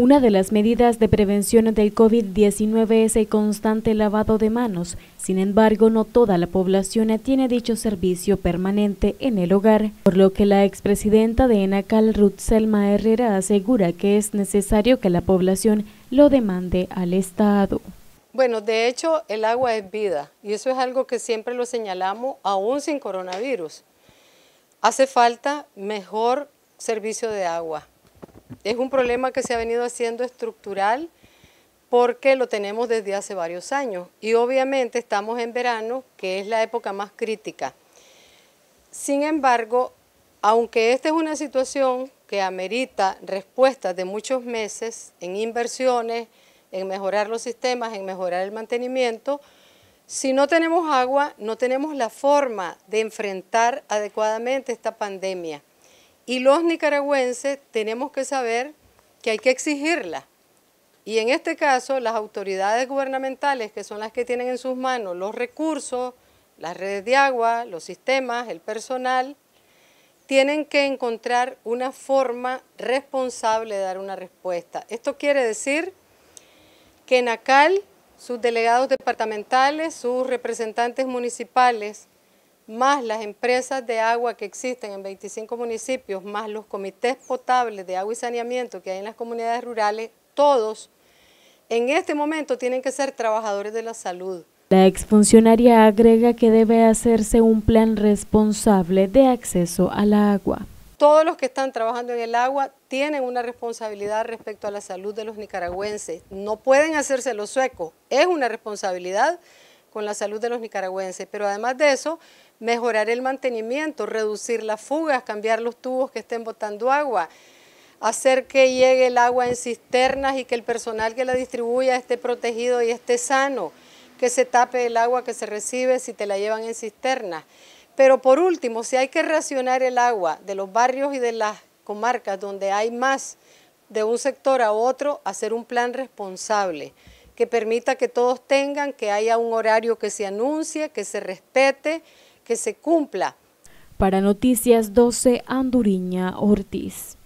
Una de las medidas de prevención del COVID-19 es el constante lavado de manos. Sin embargo, no toda la población tiene dicho servicio permanente en el hogar, por lo que la expresidenta de ENACAL, Ruth Selma Herrera, asegura que es necesario que la población lo demande al Estado. Bueno, de hecho, el agua es vida y eso es algo que siempre lo señalamos, aún sin coronavirus. Hace falta mejor servicio de agua, es un problema que se ha venido haciendo estructural porque lo tenemos desde hace varios años y obviamente estamos en verano, que es la época más crítica. Sin embargo, aunque esta es una situación que amerita respuestas de muchos meses en inversiones, en mejorar los sistemas, en mejorar el mantenimiento, si no tenemos agua, no tenemos la forma de enfrentar adecuadamente esta pandemia. Y los nicaragüenses tenemos que saber que hay que exigirla. Y en este caso, las autoridades gubernamentales, que son las que tienen en sus manos los recursos, las redes de agua, los sistemas, el personal, tienen que encontrar una forma responsable de dar una respuesta. Esto quiere decir que NACAL, sus delegados departamentales, sus representantes municipales, más las empresas de agua que existen en 25 municipios, más los comités potables de agua y saneamiento que hay en las comunidades rurales, todos en este momento tienen que ser trabajadores de la salud. La exfuncionaria agrega que debe hacerse un plan responsable de acceso al agua. Todos los que están trabajando en el agua tienen una responsabilidad respecto a la salud de los nicaragüenses. No pueden hacerse los suecos, es una responsabilidad con la salud de los nicaragüenses, pero además de eso, mejorar el mantenimiento, reducir las fugas, cambiar los tubos que estén botando agua, hacer que llegue el agua en cisternas y que el personal que la distribuya esté protegido y esté sano, que se tape el agua que se recibe si te la llevan en cisternas. Pero por último, si hay que racionar el agua de los barrios y de las comarcas donde hay más de un sector a otro, hacer un plan responsable que permita que todos tengan, que haya un horario que se anuncie, que se respete, que se cumpla. Para Noticias 12, Anduriña Ortiz.